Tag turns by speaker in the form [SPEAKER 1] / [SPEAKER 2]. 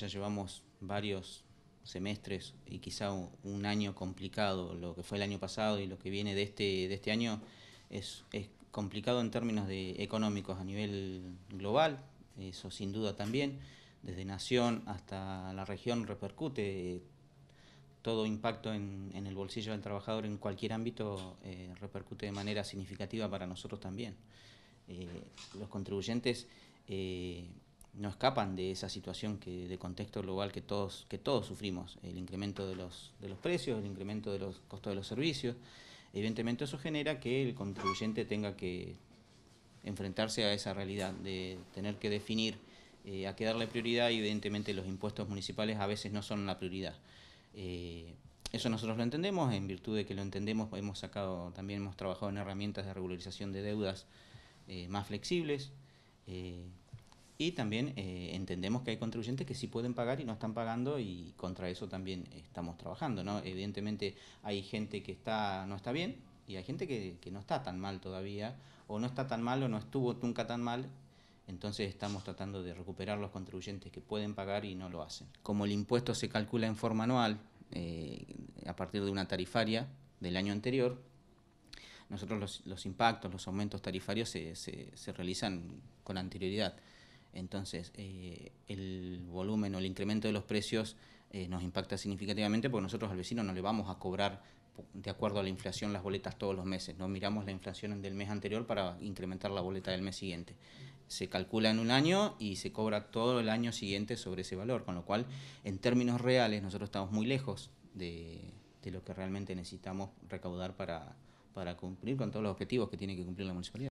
[SPEAKER 1] Ya llevamos varios semestres y quizá un año complicado. Lo que fue el año pasado y lo que viene de este, de este año es, complicado en términos de económicos a nivel global, eso sin duda también. Desde nación hasta la región repercute todo impacto en, el bolsillo del trabajador en cualquier ámbito eh, repercute de manera significativa para nosotros también. Eh, los contribuyentes eh, no escapan de esa situación que, de contexto global que todos, que todos sufrimos, el incremento de los, de los precios, el incremento de los costos de los servicios. Evidentemente eso genera que el contribuyente tenga que enfrentarse a esa realidad, de tener que definir eh, a qué darle prioridad y evidentemente los impuestos municipales a veces no son la prioridad. Eh, eso nosotros lo entendemos, en virtud de que lo entendemos hemos sacado, también hemos trabajado en herramientas de regularización de deudas eh, más flexibles, y también eh, entendemos que hay contribuyentes que sí pueden pagar y no están pagando y contra eso también estamos trabajando. Evidentemente hay gente que está, no está bien y hay gente que, que no está tan mal todavía o no está tan mal o no estuvo nunca tan mal. Entonces estamos tratando de recuperar los contribuyentes que pueden pagar y no lo hacen. Como el impuesto se calcula en forma anual, eh, a partir de una tarifaria del año anterior, nosotros los, los impactos, los aumentos tarifarios se, se, se realizan con anterioridad. Entonces, eh, el volumen o el incremento de los precios eh, nos impacta significativamente porque nosotros al vecino no le vamos a cobrar de acuerdo a la inflación las boletas todos los meses. No miramos la inflación del mes anterior para incrementar la boleta del mes siguiente. Se calcula en un año y se cobra todo el año siguiente sobre ese valor, con lo cual en términos reales nosotros estamos muy lejos de, lo que realmente necesitamos recaudar para cumplir con todos los objetivos que tiene que cumplir la municipalidad.